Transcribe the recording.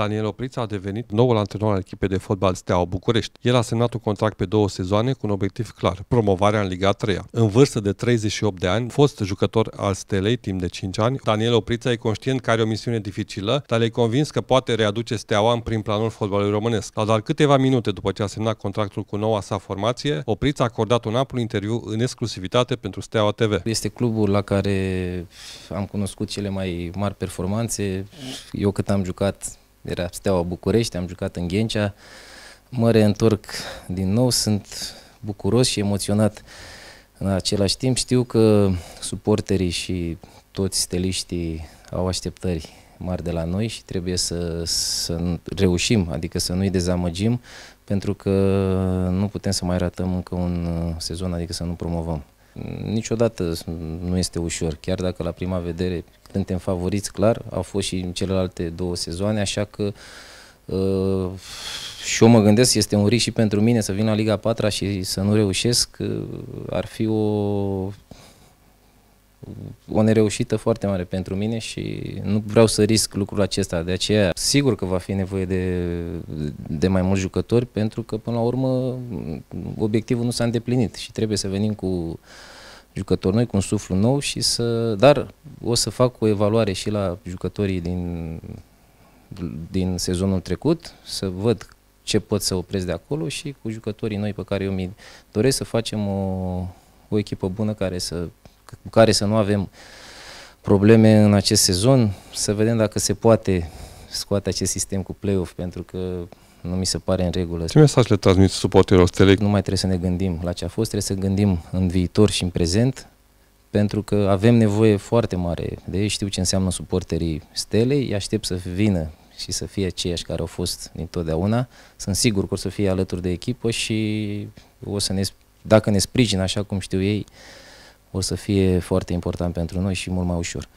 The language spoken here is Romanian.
Daniel Oprița a devenit noul antrenor al echipei de fotbal Steaua București. El a semnat un contract pe două sezoane cu un obiectiv clar, promovarea în Liga 3 -a. În vârstă de 38 de ani, fost jucător al Stelei timp de 5 ani, Daniel Oprița e conștient că are o misiune dificilă, dar e convins că poate readuce Steaua în prim planul fotbalului românesc. La doar câteva minute după ce a semnat contractul cu noua sa formație, Oprița a acordat un amplu interviu în exclusivitate pentru Steaua TV. Este clubul la care am cunoscut cele mai mari performanțe. Eu cât am jucat era Steaua București, am jucat în Ghencea, mă reîntorc din nou, sunt bucuros și emoționat în același timp. Știu că suporterii și toți steliștii au așteptări mari de la noi și trebuie să, să reușim, adică să nu-i dezamăgim, pentru că nu putem să mai ratăm încă un uh, sezon, adică să nu promovăm niciodată nu este ușor, chiar dacă la prima vedere suntem favoriți, clar, au fost și în celelalte două sezoane, așa că uh, și eu mă gândesc, este un risc și pentru mine să vin la Liga 4 și să nu reușesc, uh, ar fi o o nereușită foarte mare pentru mine și nu vreau să risc lucrul acesta. De aceea, sigur că va fi nevoie de, de mai mulți jucători, pentru că, până la urmă, obiectivul nu s-a îndeplinit și trebuie să venim cu jucători noi, cu un suflu nou și să... Dar o să fac o evaluare și la jucătorii din, din sezonul trecut, să văd ce pot să opresc de acolo și cu jucătorii noi pe care eu mi doresc să facem o, o echipă bună care să cu care să nu avem probleme în acest sezon, să vedem dacă se poate scoate acest sistem cu play-off, pentru că nu mi se pare în regulă. Ce mesaj le transmit suporterilor Stelei? Nu mai trebuie să ne gândim la ce a fost, trebuie să gândim în viitor și în prezent, pentru că avem nevoie foarte mare de ei. Știu ce înseamnă suporterii Stelei, îi aștept să vină și să fie aceiași care au fost dintotdeauna. Sunt sigur că o să fie alături de echipă și o să ne, dacă ne sprijină așa cum știu ei, o să fie foarte important pentru noi și mult mai ușor.